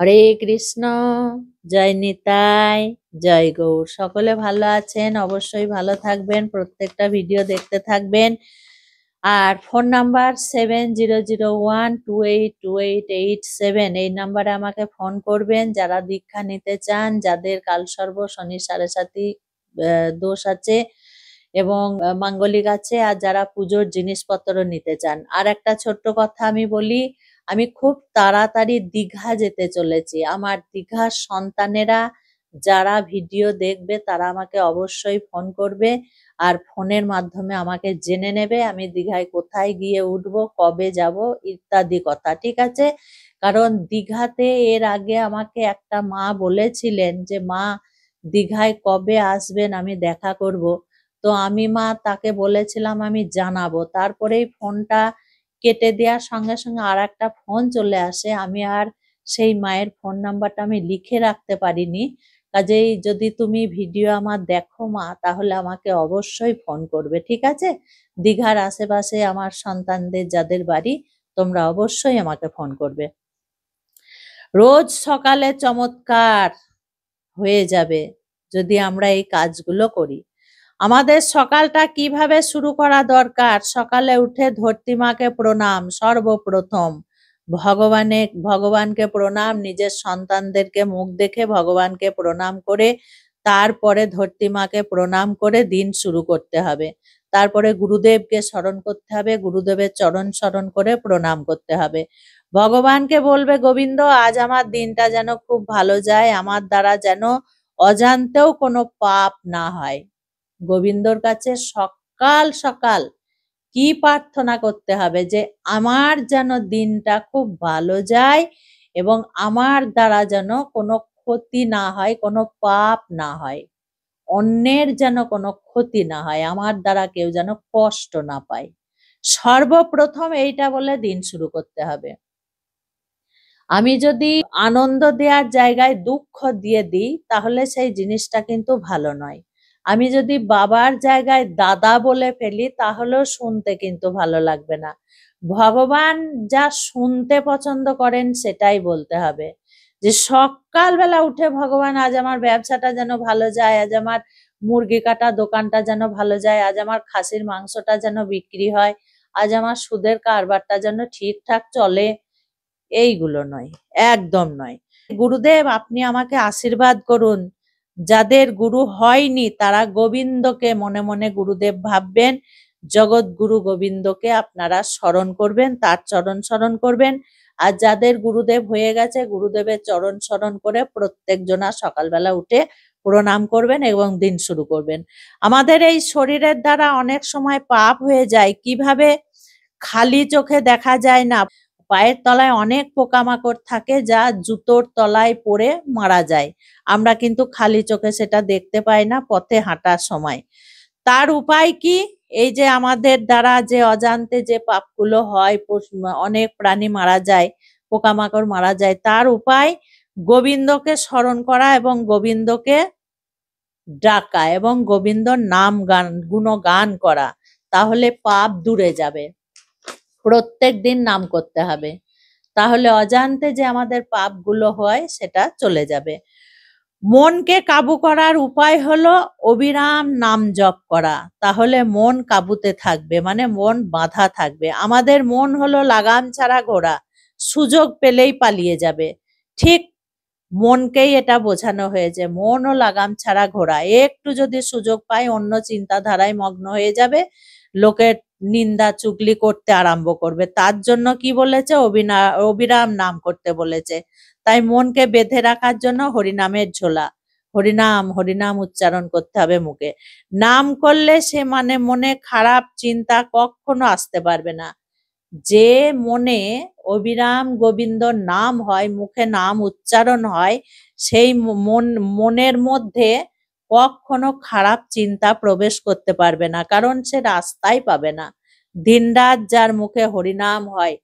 হরে কৃষ্ণ জয় নিতাই জয় গৌর সকলে ভালো আছেন অবশ্যই ভালো থাকবেন প্রত্যেকটা ভিডিও দেখতে থাকবেন আর phone number seven zero zero one two eight two eight eight seven এই নাম্বারে আমাকে ফোন করবেন যারা দীক্ষা নিতে চান যাদের কালসর্ব শনি সাড়ে সাতি দোষ আছে এবং মাঙ্গলিক আছে আর যারা পুজোর জিনিসপত্র নিতে চান আর একটা ছোট্ট কথা আমি বলি আমি খুব তাড়াতাড়ি দীঘা যেতে চলেছি আমার দীঘার সন্তানেরা যারা ভিডিও দেখবে তারা আমাকে অবশ্যই ফোন করবে আর ফোনের মাধ্যমে আমাকে জেনে নেবে আমি দীঘায় কোথায় গিয়ে উঠব কবে যাব ইত্যাদি কথা ঠিক আছে কারণ দীঘাতে এর আগে আমাকে একটা মা বলেছিলেন যে মা দীঘায় কবে আসবেন আমি দেখা করব তো আমি মা তাকে বলেছিলাম আমি জানাবো তারপরেই ফোনটা কেটে দেওয়ার সঙ্গে সঙ্গে আর একটা ফোন চলে আসে আমি আর সেই মায়ের ফোন নাম্বারটা আমি লিখে রাখতে পারিনি কাজেই যদি তুমি ভিডিও আমার দেখো মা তাহলে আমাকে অবশ্যই ফোন করবে ঠিক আছে দীঘার আশেপাশে আমার সন্তানদের যাদের বাড়ি তোমরা অবশ্যই আমাকে ফোন করবে রোজ সকালে চমৎকার হয়ে যাবে যদি আমরা এই কাজগুলো করি আমাদের সকালটা কিভাবে শুরু করা দরকার সকালে উঠে ধরতি মাকে প্রণাম সর্বপ্রথম ভগবানে ভগবানকে প্রণাম নিজের সন্তানদেরকে মুখ দেখে ভগবানকে প্রণাম করে তারপরে ধরতি মাকে প্রণাম করে দিন শুরু করতে হবে তারপরে গুরুদেবকে স্মরণ করতে হবে গুরুদেবের চরণ স্মরণ করে প্রণাম করতে হবে ভগবানকে বলবে গোবিন্দ আজ আমার দিনটা যেন খুব ভালো যায় আমার দ্বারা যেন অজান্তেও কোনো পাপ না হয় গোবিন্দর কাছে সকাল সকাল কি প্রার্থনা করতে হবে যে আমার যেন দিনটা খুব ভালো যায় এবং আমার দ্বারা যেন কোনো ক্ষতি না হয় কোনো পাপ না হয় অন্যের যেন কোনো ক্ষতি না হয় আমার দ্বারা কেউ যেন কষ্ট না পায় সর্বপ্রথম এইটা বলে দিন শুরু করতে হবে আমি যদি আনন্দ দেওয়ার জায়গায় দুঃখ দিয়ে দিই তাহলে সেই জিনিসটা কিন্তু ভালো নয় আমি যদি বাবার জায়গায় দাদা বলে ফেলি তাহলেও শুনতে কিন্তু ভালো লাগবে না ভগবান যা শুনতে পছন্দ করেন সেটাই বলতে হবে যে সকালবেলা উঠে ভগবান আজ আমার ব্যবসাটা যেন ভালো যায় আজ আমার মুরগি কাটা দোকানটা যেন ভালো যায় আজ আমার খাসির মাংসটা যেন বিক্রি হয় আজ আমার সুদের কারবারটা যেন ঠিকঠাক চলে এইগুলো নয় একদম নয় গুরুদেব আপনি আমাকে আশীর্বাদ করুন যাদের গুরু হয়নি তারা গোবিন্দকে মনে মনে গুরুদেব ভাববেন জগৎ গুরু গোবিন্দকে আপনারা স্মরণ করবেন তার চরণ স্মরণ করবেন আর যাদের গুরুদেব হয়ে গেছে গুরুদেবের চরণ স্মরণ করে প্রত্যেকজনা সকালবেলা উঠে প্রণাম করবেন এবং দিন শুরু করবেন আমাদের এই শরীরের দ্বারা অনেক সময় পাপ হয়ে যায় কিভাবে খালি চোখে দেখা যায় না পায়ের তলায় অনেক পোকামাকড় থাকে যা জুতোর তলায় পড়ে মারা যায় আমরা কিন্তু খালি চোখে সেটা দেখতে পাই না পথে হাঁটার সময় তার উপায় কি এই যে আমাদের দ্বারা যে অজান্তে যে পাপগুলো হয় অনেক প্রাণী মারা যায় পোকামাকড় মারা যায় তার উপায় গোবিন্দকে স্মরণ করা এবং গোবিন্দকে ডাকা এবং গোবিন্দর নাম গান গুণ গান করা তাহলে পাপ দূরে যাবে প্রত্যেক দিন নাম করতে হবে তাহলে অজান্তে যে আমাদের পাপগুলো হয় সেটা চলে যাবে মনকে কাবু করার উপায় হলো অবিরাম নাম জপ করা তাহলে মন কাবুতে থাকবে মানে মন বাঁধা থাকবে আমাদের মন হলো লাগাম ছাড়া ঘোড়া সুযোগ পেলেই পালিয়ে যাবে ঠিক মনকেই এটা বোঝানো হয়েছে মনও লাগাম ছাড়া ঘোড়া একটু যদি সুযোগ পায় অন্য চিন্তাধারায় মগ্ন হয়ে যাবে লোকের নিন্দা চুগলি করতে আরম্ভ করবে তার জন্য কি বলেছে অবিনা অবিরাম নাম করতে বলেছে তাই মনকে বেঁধে রাখার জন্য হরিনামের ঝোলা হরিনাম হরিনাম উচ্চারণ করতে হবে মুখে নাম করলে সে মানে মনে খারাপ চিন্তা কখনো আসতে পারবে না যে মনে অবিরাম গোবিন্দ নাম হয় মুখে নাম উচ্চারণ হয় সেই মন মনের মধ্যে কখনো খারাপ চিন্তা প্রবেশ করতে পারবে না কারণ সে রাস্তাই পাবে না দিনরাত যার মুখে হরিনাম হয়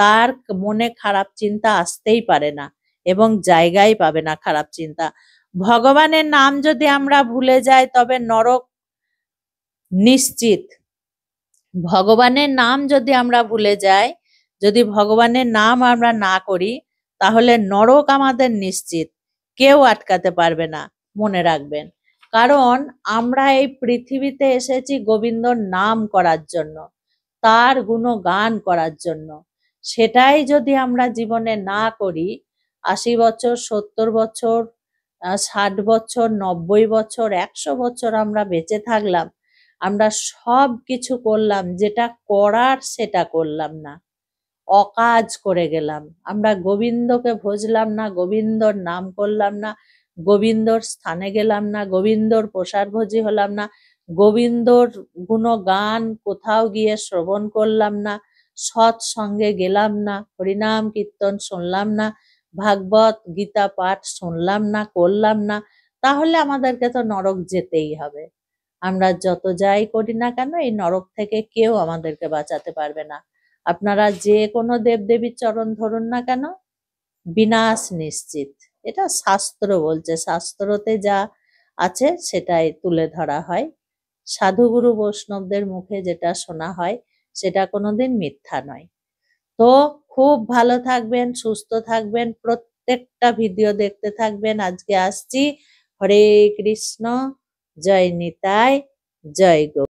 তার মনে খারাপ চিন্তা আসতেই পারে না এবং জায়গায় পাবে না খারাপ চিন্তা ভগবানের নাম যদি আমরা ভুলে যাই তবে নরক নিশ্চিত ভগবানের নাম যদি আমরা ভুলে যাই যদি ভগবানের নাম আমরা না করি তাহলে নরক আমাদের নিশ্চিত কেউ আটকাতে পারবে না মনে রাখবেন কারণ আমরা এই পৃথিবীতে এসেছি গোবিন্দর নাম করার জন্য তার গুণগান করার জন্য সেটাই যদি আমরা জীবনে না করি আশি বছর সত্তর বছর ষাট বছর নব্বই বছর একশো বছর আমরা বেঁচে থাকলাম আমরা সব কিছু করলাম যেটা করার সেটা করলাম না অকাজ করে গেলাম আমরা গোবিন্দকে ভজলাম না গোবিন্দর নাম করলাম না গোবিন্দর স্থানে গেলাম না গোবিন্দর ভোজি হলাম না গোবিন্দর গান কোথাও গিয়ে শ্রবণ করলাম না সৎসঙ্গে গেলাম না হরিনাম কীর্তন শুনলাম না ভাগবত গীতা পাঠ শুনলাম না করলাম না তাহলে আমাদেরকে তো নরক যেতেই হবে আমরা যত যাই করি না কেন এই নরক থেকে কেউ আমাদেরকে বাঁচাতে পারবে না আপনারা যে কোনো দেবদেবীর চরণ ধরুন না কেন বিনাশ নিশ্চিত এটা শাস্ত্র বলছে শাস্ত্রতে যা আছে সেটাই তুলে ধরা হয় সাধুগুরু বৈষ্ণবদের মুখে যেটা শোনা হয় সেটা কোনোদিন মিথ্যা নয় তো খুব ভালো থাকবেন সুস্থ থাকবেন প্রত্যেকটা ভিডিও দেখতে থাকবেন আজকে আসছি হরে কৃষ্ণ জয় নিতাই জয় গো